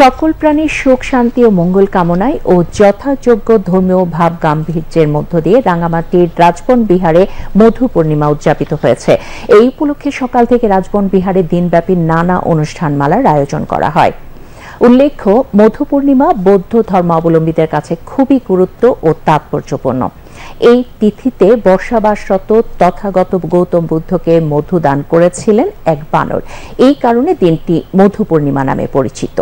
সকল প্রাণীর সুখ শান্তি ও মঙ্গল কামনায় ও যথাযোগ্য ধর্মীয় ভাব গাম্ভীর্যের মধ্য দিয়ে রাঙামাটির রাজবন বিহারে মধু পূর্ণিমা উদযাপিত হয়েছে এই উপলক্ষে সকাল থেকে রাজবন বিহারে দিনব্যাপী নানা অনুষ্ঠান মালার আয়োজন করা হয় উল্লেখ্য মধু পূর্ণিমা বৌদ্ধ ধর্মাবলম্বীদের কাছে খুবই গুরুত্ব ও তাৎপর্যপূর্ণ এই তিথিতে বর্ষাবাসরত তথাগত গৌতম বুদ্ধকে মধু দান করেছিলেন এক বানর এই কারণে দিনটি মধু পূর্ণিমা নামে পরিচিত